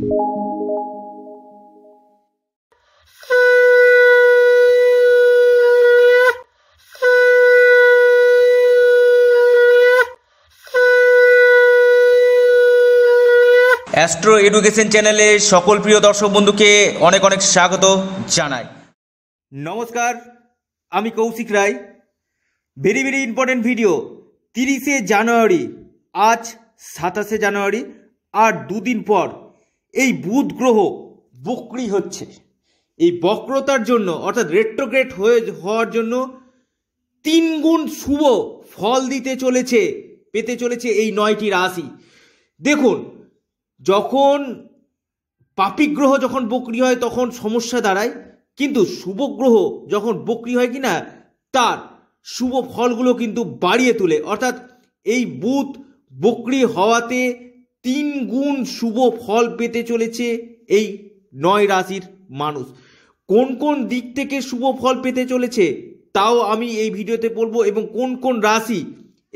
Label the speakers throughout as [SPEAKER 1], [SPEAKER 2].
[SPEAKER 1] astro education চ্যানেলে সকল প্রিয় দর্শক বন্ধুকে অনেক অনেক স্বাগত জানাই নমস্কার আমি Koushik Roy very very important video তিরিশে জানুয়ারি আজ সাতাশে জানুয়ারি আর দুদিন পর এই বুধ গ্রহ বক্রি হচ্ছে এই বক্রতার জন্য অর্থাৎ রেট্রোগ্রেট হয়ে হওয়ার জন্য তিন গুণ শুভ ফল দিতে চলেছে পেতে চলেছে এই নয়টি রাশি দেখুন যখন পাপি গ্রহ যখন বক্রি হয় তখন সমস্যা দাঁড়ায় কিন্তু শুভ গ্রহ যখন বক্রি হয় কিনা তার শুভ ফলগুলো কিন্তু বাড়িয়ে তোলে অর্থাৎ এই বুধ বক্রি হওয়াতে তিন গুণ শুভ ফল পেতে চলেছে এই নয় রাশির মানুষ কোন কোন দিক থেকে শুভ ফল পেতে চলেছে তাও আমি এই ভিডিওতে বলবো এবং কোন কোন রাশি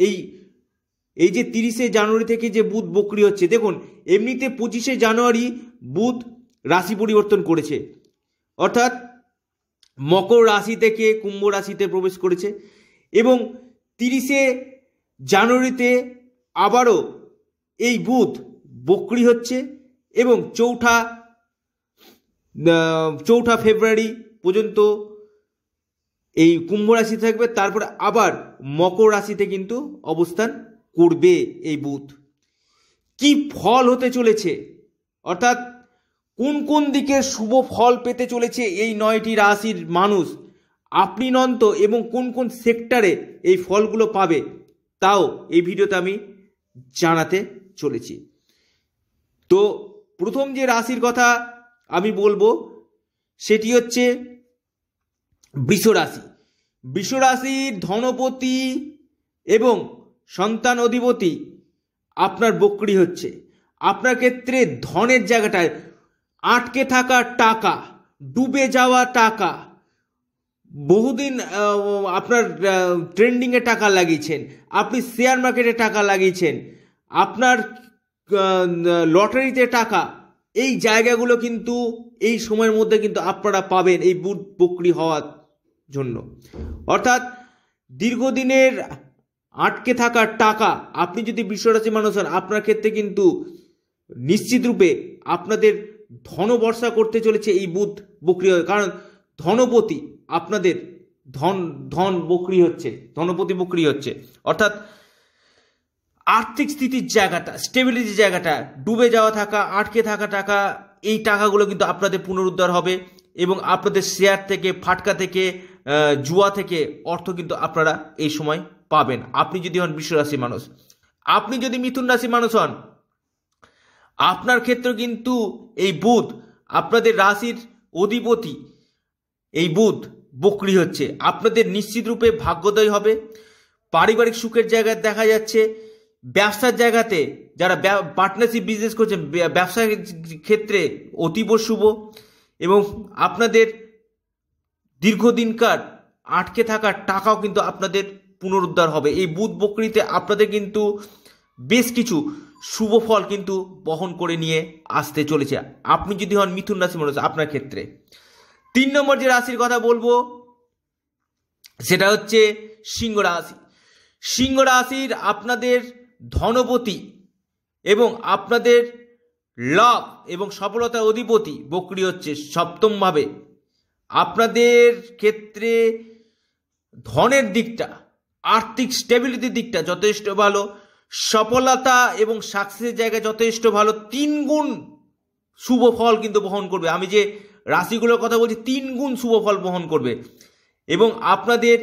[SPEAKER 1] এই এই যে তিরিশে জানুয়ারি থেকে যে বুধ বকরি হচ্ছে দেখুন এমনিতে পঁচিশে জানুয়ারি বুধ রাশি পরিবর্তন করেছে অর্থাৎ মকর রাশি থেকে কুম্ভ রাশিতে প্রবেশ করেছে এবং তিরিশে জানুয়ারিতে আবারও এই বুধ বকরি হচ্ছে এবং চৌঠা চৌঠা ফেব্রুয়ারি পর্যন্ত এই কুম্ভ রাশি থাকবে তারপরে আবার মকর রাশিতে কিন্তু অবস্থান করবে এই বুধ কি ফল হতে চলেছে অর্থাৎ কোন কোন দিকে শুভ ফল পেতে চলেছে এই নয়টি রাশির মানুষ আপনি নন্ত এবং কোন কোন সেক্টরে এই ফলগুলো পাবে তাও এই ভিডিওতে আমি জানাতে চলেছে তো প্রথম যে রাশির কথা আমি বলবো সেটি হচ্ছে বৃষ রাশি বৃষ রাশির ধনপতি এবং সন্তান অধিপতি আপনার বকরি হচ্ছে আপনার ক্ষেত্রে ধনের জায়গাটায় আটকে থাকা টাকা ডুবে যাওয়া টাকা বহুদিন আপনার ট্রেন্ডিংয়ে টাকা লাগিয়েছেন আপনি শেয়ার মার্কেটে টাকা লাগিয়েছেন আপনার লটারিতে টাকা এই জায়গাগুলো কিন্তু এই সময়ের মধ্যে কিন্তু আপনারা পাবেন এই বুট বকরি হওয়ার জন্য অর্থাৎ দীর্ঘদিনের আটকে থাকা টাকা আপনি যদি বিশ্বরাশি মানুষ হন আপনার ক্ষেত্রে কিন্তু নিশ্চিতরূপে আপনাদের ধনবর্ষা করতে চলেছে এই বুধ বকরি কারণ ধনপতি আপনাদের ধন ধন বকরি হচ্ছে ধনপতি বকরি হচ্ছে অর্থাৎ আর্থিক স্থিতির জায়গাটা স্টেবিলিটির জায়গাটা ডুবে যাওয়া থাকা আটকে থাকা টাকা এই টাকাগুলো কিন্তু আপনাদের পুনরুদ্ধার হবে এবং আপনাদের শেয়ার থেকে ফাটকা থেকে জুয়া থেকে অর্থ কিন্তু আপনারা এই সময় পাবেন আপনি যদি হন বিশ্বরাশি মানুষ আপনি যদি মিথুন রাশি মানুষ হন আপনার ক্ষেত্রে কিন্তু এই বুধ আপনাদের রাশির অধিপতি এই বুধ বকরি হচ্ছে আপনাদের নিশ্চিত রূপে ভাগ্যদয়ী হবে পারিবারিক সুখের জায়গায় দেখা যাচ্ছে ব্যবসার জায়গাতে যারা পার্টনারশিপ বিজনেস করছে ব্যবসার ক্ষেত্রে অতীব শুভ এবং আপনাদের দীর্ঘদিনকার আটকে থাকা টাকাও কিন্তু আপনাদের পুনরুদ্ধার হবে এই বুধ বকরিতে আপনাদের কিন্তু বেশ কিছু শুভ ফল কিন্তু বহন করে নিয়ে আসতে চলেছে আপনি যদি হন মিথুন রাশি মানুষ আপনার ক্ষেত্রে তিন নম্বর যে রাশির কথা বলবো সেটা হচ্ছে সিংহ রাশি সিংহ রাশির আপনাদের ধনপতি এবং আপনাদের লাভ এবং সফলতার অধিপতি বকরি হচ্ছে সপ্তমভাবে আপনাদের ক্ষেত্রে ধনের দিকটা আর্থিক স্টেবিলিটির দিকটা যথেষ্ট ভালো সফলতা এবং সাকসেসের জায়গায় যথেষ্ট ভালো তিন গুণ শুভ ফল কিন্তু বহন করবে আমি যে রাশিগুলোর কথা বলছি তিন গুণ শুভ ফল বহন করবে এবং আপনাদের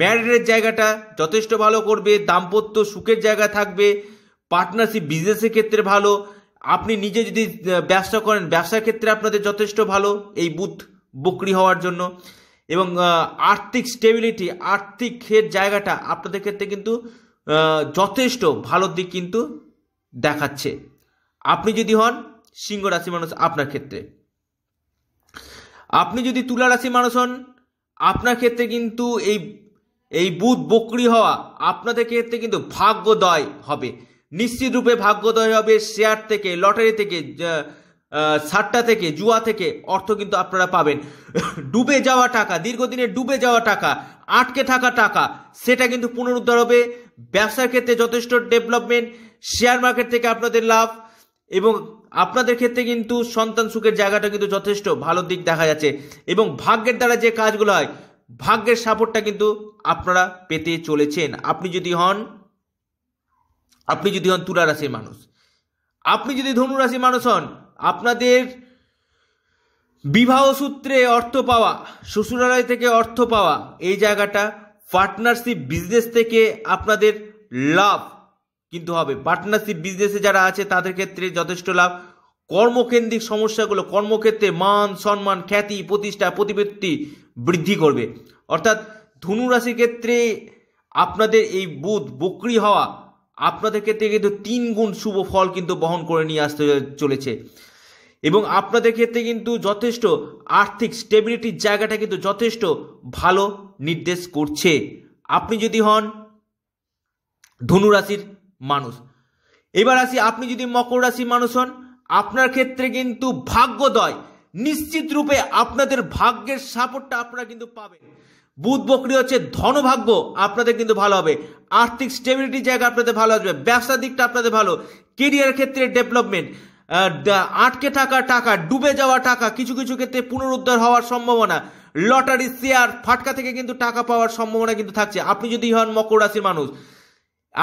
[SPEAKER 1] ম্যারিডের জায়গাটা যথেষ্ট ভালো করবে দাম্পত্য সুখের জায়গা থাকবে পার্টনারশিপ বিজনেসের ক্ষেত্রে ভালো আপনি নিজে যদি ব্যবসা করেন ব্যবসার ক্ষেত্রে আপনাদের যথেষ্ট ভালো এই বুথ বকরি হওয়ার জন্য এবং আর্থিক স্টেবিলিটি আর্থিক ক্ষেত জায়গাটা আপনাদের ক্ষেত্রে কিন্তু যথেষ্ট ভালো দিক কিন্তু দেখাচ্ছে আপনি যদি হন সিংহ রাশি মানুষ আপনার ক্ষেত্রে আপনি যদি তুলা রাশি মানুষ হন আপনার ক্ষেত্রে কিন্তু এই এই বুধ বকরি হওয়া আপনাদের ক্ষেত্রে কিন্তু ভাগ্যদয় হবে নিশ্চিত রূপে ভাগ্যদয় হবে শেয়ার থেকে লটারি থেকে সাট্টা থেকে জুয়া থেকে অর্থ কিন্তু আপনারা পাবেন ডুবে যাওয়া টাকা দীর্ঘদিনে ডুবে যাওয়া টাকা আটকে থাকা টাকা সেটা কিন্তু পুনরুদ্ধার হবে ব্যবসার ক্ষেত্রে যথেষ্ট ডেভেলপমেন্ট শেয়ার মার্কেট থেকে আপনাদের লাভ এবং আপনাদের ক্ষেত্রে কিন্তু সন্তান সুখের জায়গাটা কিন্তু যথেষ্ট ভালো দিক দেখা যাচ্ছে এবং ভাগ্যের দ্বারা যে কাজগুলো হয় ভাগ্যের সাপোর্টটা কিন্তু আপনারা পেতে চলেছেন আপনি যদি হন আপনি যদি হন তুলা রাশির মানুষ আপনি যদি ধনু রাশির মানুষ হন আপনাদের বিবাহ সূত্রে অর্থ পাওয়া শ্বশুরালয় থেকে অর্থ পাওয়া এই জায়গাটা পার্টনারশিপ বিজনেস থেকে আপনাদের লাভ কিন্তু হবে পার্টনারশিপ বিজনেসে যারা আছে তাদের ক্ষেত্রে যথেষ্ট লাভ কর্মকেন্দ্রিক সমস্যাগুলো কর্মক্ষেত্রে মান সম্মান খ্যাতি প্রতিষ্ঠা প্রতিপত্তি বৃদ্ধি করবে অর্থাৎ ধনু রাশির ক্ষেত্রে আপনাদের এই বুধ বকরি হওয়া আপনাদের ক্ষেত্রে কিন্তু তিন গুণ শুভ ফল কিন্তু বহন করে নিয়ে আসতে চলেছে এবং আপনাদের ক্ষেত্রে কিন্তু যথেষ্ট আর্থিক স্টেবিলিটির জায়গাটা কিন্তু যথেষ্ট ভালো নির্দেশ করছে আপনি যদি হন ধনু রাশির মানুষ এবার আসি আপনি যদি মকর রাশির মানুষ হন আপনার ক্ষেত্রে কিন্তু ভাগ্যদয় নিশ্চিত রূপে আপনাদের ভাগ্যের সাপোর্টটা আপনারা কিন্তু পাবেন বুধ বকরি হচ্ছে ধনভাগ্য আপনাদের কিন্তু ভালো হবে আর্থিক স্টেবিলিটির জায়গা আপনাদের ভালো আসবে ব্যবসার দিকটা আপনাদের ভালো কেরিয়ার ক্ষেত্রে ডেভেলপমেন্ট আটকে থাকা টাকা ডুবে যাওয়া টাকা কিছু কিছু ক্ষেত্রে পুনরুদ্ধার হওয়ার সম্ভাবনা লটারি শেয়ার ফাটকা থেকে কিন্তু টাকা পাওয়ার সম্ভাবনা কিন্তু থাকছে আপনি যদি হন মকর রাশির মানুষ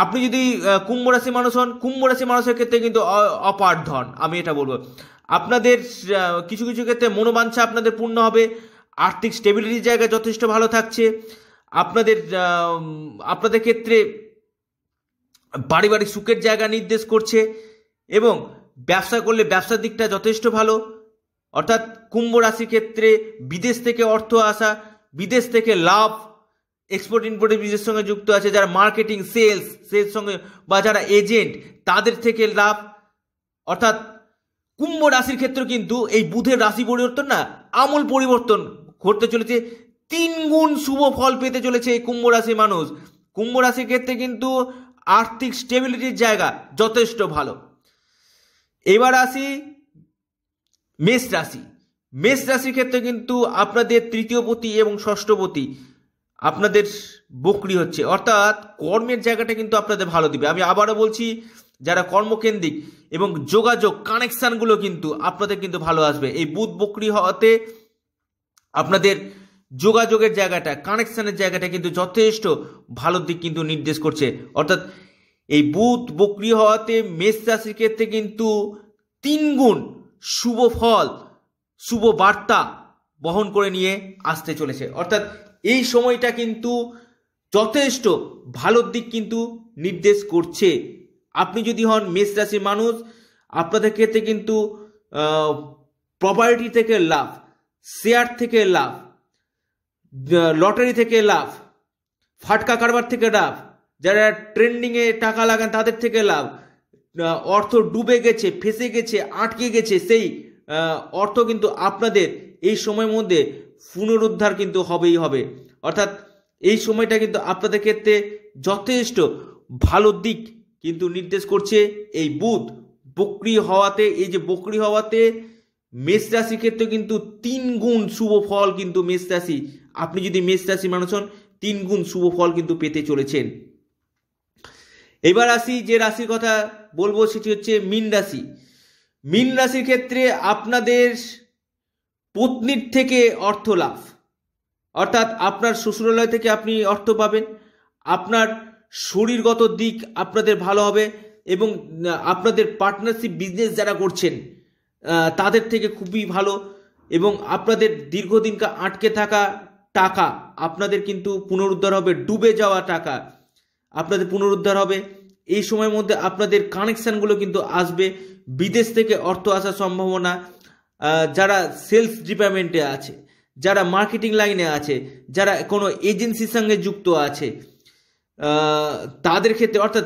[SPEAKER 1] আপনি যদি কুম্ভ রাশির মানুষ হন কুম্ভ রাশির মানুষের ক্ষেত্রে কিন্তু অপার ধন আমি এটা বলবো আপনাদের কিছু কিছু ক্ষেত্রে মনোবাঞ্ছা আপনাদের পূর্ণ হবে আর্থিক স্টেবিলিটির জায়গা যথেষ্ট ভালো থাকছে আপনাদের আপনাদের ক্ষেত্রে পারিবারিক সুখের জায়গা নির্দেশ করছে এবং ব্যবসা করলে ব্যবসার দিকটা যথেষ্ট ভালো অর্থাৎ কুম্ভ রাশির ক্ষেত্রে বিদেশ থেকে অর্থ আসা বিদেশ থেকে লাভ এক্সপোর্ট ইম্পোর্টের বিদেশের সঙ্গে যুক্ত আছে যারা মার্কেটিং সেলস সেলস সঙ্গে বা যারা এজেন্ট তাদের থেকে লাভ অর্থাৎ কুম্ভ রাশির ক্ষেত্রে কিন্তু এই বুধের রাশি পরিবর্তন না আমূল পরিবর্তন ঘটতে চলেছে তিন গুণ শুভ ফল পেতে চলেছে এই কুম্ভ রাশির মানুষ কুম্ভ রাশির ক্ষেত্রে কিন্তু আর্থিক স্টেবিলিটির জায়গা যথেষ্ট ভালো এবার আসি মেষ রাশি মেষ রাশির ক্ষেত্রে কিন্তু আপনাদের তৃতীয়পতি এবং ষষ্ঠপতি আপনাদের বকরি হচ্ছে অর্থাৎ কর্মের জায়গাটা কিন্তু আপনাদের ভালো দিবে আমি আবারও বলছি যারা কর্মকেন্দ্রিক এবং যোগাযোগ কানেকশানগুলো কিন্তু আপনাদের কিন্তু ভালো আসবে এই বুধ বকরি হওয়াতে আপনাদের যোগাযোগের জায়গাটা কানেকশানের জায়গাটা কিন্তু যথেষ্ট ভালো দিক কিন্তু নির্দেশ করছে অর্থাৎ এই বুধ বকরি হওয়াতে মেষ রাশির ক্ষেত্রে কিন্তু তিন গুণ শুভ ফল শুভ বার্তা বহন করে নিয়ে আসতে চলেছে অর্থাৎ এই সময়টা কিন্তু যথেষ্ট ভালোর দিক কিন্তু নির্দেশ করছে আপনি যদি হন মেষ রাশির মানুষ আপনাদের ক্ষেত্রে কিন্তু প্রপার্টি থেকে লাভ শেয়ার থেকে লাভ লটারি থেকে লাভ ফাটকা কারবার থেকে লাভ যারা ট্রেন্ডিংয়ে টাকা লাগান তাদের থেকে লাভ অর্থ ডুবে গেছে ফেসে গেছে আটকে গেছে সেই অর্থ কিন্তু আপনাদের এই সময়ের মধ্যে পুনরুদ্ধার কিন্তু হবেই হবে অর্থাৎ এই সময়টা কিন্তু আপনাদের ক্ষেত্রে যথেষ্ট ভালো দিক কিন্তু নির্দেশ করছে এই বুধ বকরি হওয়াতে এই যে বকরি হওয়াতে মেষ রাশি ক্ষেত্রে কিন্তু তিন গুণ শুভ ফল কিন্তু মেষ রাশি আপনি যদি মেষ রাশি মানুষ হন তিন গুণ শুভ ফল কিন্তু পেতে চলেছেন এবার আসি যে রাশির কথা বলবো সেটি হচ্ছে মিন রাশি মিন রাশির ক্ষেত্রে আপনাদের পত্নীর থেকে অর্থ লাভ অর্থাৎ আপনার শ্বশুরালয় থেকে আপনি অর্থ পাবেন আপনার শরীরগত দিক আপনাদের ভালো হবে এবং আপনাদের পার্টনারশিপ বিজনেস যারা করছেন তাদের থেকে খুবই ভালো এবং আপনাদের দীর্ঘদিনকার আটকে থাকা টাকা আপনাদের কিন্তু পুনরুদ্ধার হবে ডুবে যাওয়া টাকা আপনাদের পুনরুদ্ধার হবে এই সময়ের মধ্যে আপনাদের কানেকশানগুলো কিন্তু আসবে বিদেশ থেকে অর্থ আসার সম্ভাবনা যারা সেলস ডিপার্টমেন্টে আছে যারা মার্কেটিং লাইনে আছে যারা কোনো এজেন্সির সঙ্গে যুক্ত আছে তাদের ক্ষেত্রে অর্থাৎ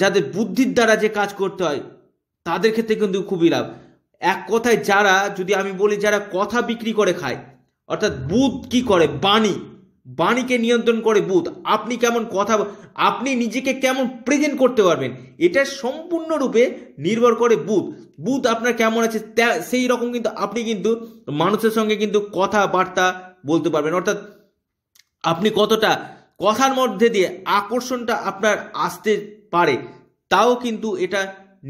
[SPEAKER 1] যাদের বুদ্ধির দ্বারা যে কাজ করতে হয় তাদের ক্ষেত্রে কিন্তু খুবই লাভ এক কথায় যারা যদি আমি বলি যারা কথা বিক্রি করে খায় অর্থাৎ বুধ কি করে বাণী বাণীকে নিয়ন্ত্রণ করে বুধ আপনি কেমন কথা আপনি নিজেকে কেমন প্রেজেন্ট করতে পারবেন এটা সম্পূর্ণরূপে নির্ভর করে বুধ বুধ আপনার কেমন আছে সেই রকম কিন্তু আপনি কিন্তু মানুষের সঙ্গে কিন্তু কথাবার্তা বলতে পারবেন অর্থাৎ আপনি কতটা কথার মধ্যে দিয়ে আকর্ষণটা আপনার আসতে পারে তাও কিন্তু এটা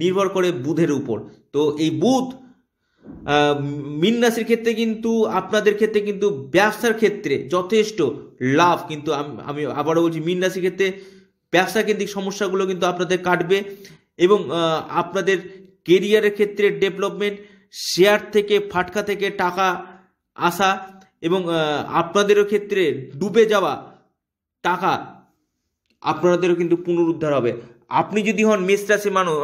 [SPEAKER 1] নির্ভর করে বুধের উপর তো এই বুধ মিন রাশির ক্ষেত্রে কিন্তু আপনাদের ক্ষেত্রে কিন্তু ব্যবসার ক্ষেত্রে যথেষ্ট লাভ কিন্তু আমি আবারও বলছি মিন রাশির ক্ষেত্রে ব্যবসা কেন্দ্রিক সমস্যাগুলো কিন্তু আপনাদের কাটবে এবং আপনাদের কেরিয়ারের ক্ষেত্রে ডেভেলপমেন্ট শেয়ার থেকে ফাটকা থেকে টাকা আসা এবং আপনাদেরও ক্ষেত্রে ডুবে যাওয়া টাকা আপনাদেরও কিন্তু পুনরুদ্ধার হবে আপনি যদি হন মেষ রাশি মানুষ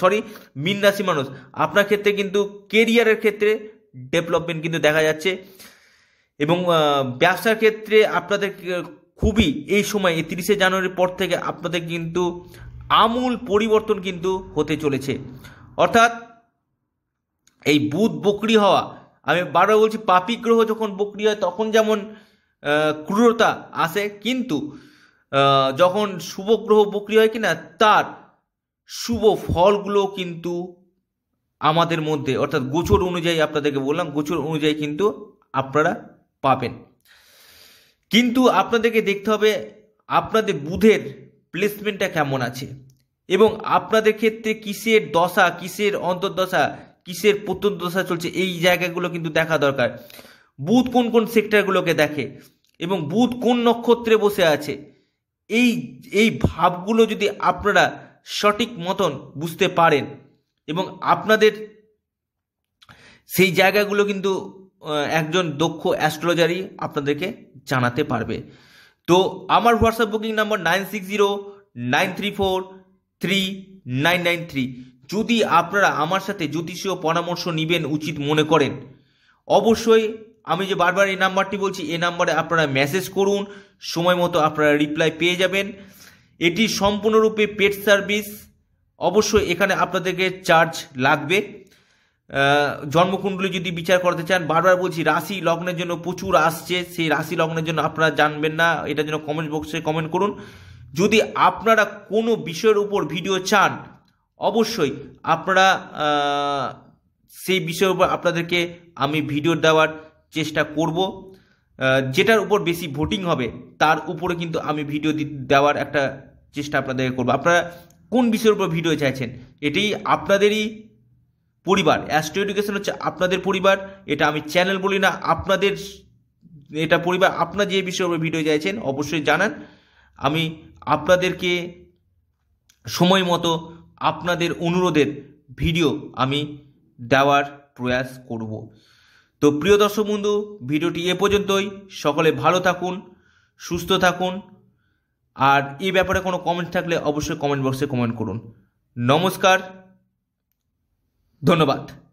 [SPEAKER 1] সরি মিন রাশি মানুষ আপনার ক্ষেত্রে কিন্তু কেরিয়ারের ক্ষেত্রে ডেভেলপমেন্ট কিন্তু দেখা যাচ্ছে এবং ব্যবসার ক্ষেত্রে আপনাদের খুবই এই সময় তিরিশে জানুয়ারির পর থেকে আপনাদের কিন্তু আমূল পরিবর্তন কিন্তু হতে চলেছে অর্থাৎ এই বুধ বকরি হওয়া আমি বারবার বলছি পাপি গ্রহ যখন বকরি হয় তখন যেমন ক্রূরতা আসে কিন্তু যখন শুভ গ্রহ বক্রি হয় কিনা তার শুভ ফলগুলো কিন্তু আমাদের মধ্যে অর্থাৎ গোচর অনুযায়ী আপনাদেরকে বললাম গোচর অনুযায়ী কিন্তু আপনারা পাবেন কিন্তু আপনাদেরকে দেখতে হবে আপনাদের বুধের প্লেসমেন্টটা কেমন আছে এবং আপনাদের ক্ষেত্রে কিসের দশা কিসের অন্তর্দশা কিসের প্রত্যন্ত দশা চলছে এই জায়গাগুলো কিন্তু দেখা দরকার বুধ কোন কোন সেক্টরগুলোকে দেখে এবং বুধ কোন নক্ষত্রে বসে আছে এই এই ভাবগুলো যদি আপনারা সঠিক মতন বুঝতে পারেন এবং আপনাদের সেই জায়গাগুলো কিন্তু একজন দক্ষ অ্যাস্ট্রোলজারই আপনাদেরকে জানাতে পারবে তো আমার WhatsApp booking number nine six zero nine three four three nine nine three যদি আপনারা আমার সাথে জ্যোতিষীয় পরামর্শ নেবেন উচিত মনে করেন অবশ্যই আমি যে বারবার এই নাম্বারটি বলছি এই নাম্বারে আপনারা মেসেজ করুন সময় মতো আপনারা রিপ্লাই পেয়ে যাবেন এটি সম্পূর্ণরূপে পেড সার্ভিস অবশ্যই এখানে আপনাদেরকে চার্জ লাগবে জন্মকুণ্ডলী যদি বিচার করতে চান বারবার বলছি রাশি লগ্নের জন্য প্রচুর আসছে সেই রাশি লগ্নের জন্য আপনারা জানবেন না এটার জন্য কমেন্ট বক্সে কমেন্ট করুন যদি আপনারা কোনো বিষয়ের উপর ভিডিও চান অবশ্যই আপনারা সেই বিষয়ের উপর আপনাদেরকে আমি ভিডিও দেওয়ার চেষ্টা করব যেটার উপর বেশি ভোটিং হবে তার উপরে কিন্তু আমি ভিডিও দেওয়ার একটা চেষ্টা আপনাদেরকে করবো আপনারা কোন বিষয়ের উপর ভিডিও চাইছেন এটি আপনাদেরই পরিবার অ্যাস্ট্রো এডুকেশন হচ্ছে আপনাদের পরিবার এটা আমি চ্যানেল বলি না আপনাদের এটা পরিবার আপনার যে বিষয়ের উপর ভিডিও চাইছেন অবশ্যই জানান আমি আপনাদেরকে সময় মতো আপনাদের অনুরোধের ভিডিও আমি দেওয়ার প্রয়াস করব তো প্রিয় দর্শক বন্ধু ভিডিওটি এ পর্যন্তই সকলে ভালো থাকুন সুস্থ থাকুন আর এই ব্যাপারে কোনো কমেন্ট থাকলে অবশ্যই কমেন্ট বক্সে কমেন্ট করুন নমস্কার ধন্যবাদ